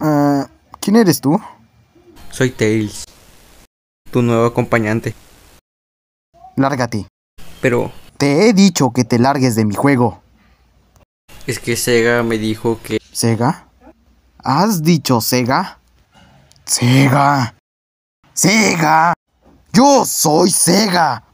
Ah, ¿Quién eres tú? Soy Tails, tu nuevo acompañante. Lárgate. Pero... Te he dicho que te largues de mi juego. Es que Sega me dijo que... ¿Sega? ¿Has dicho Sega? Sega. Sega. Yo soy Sega.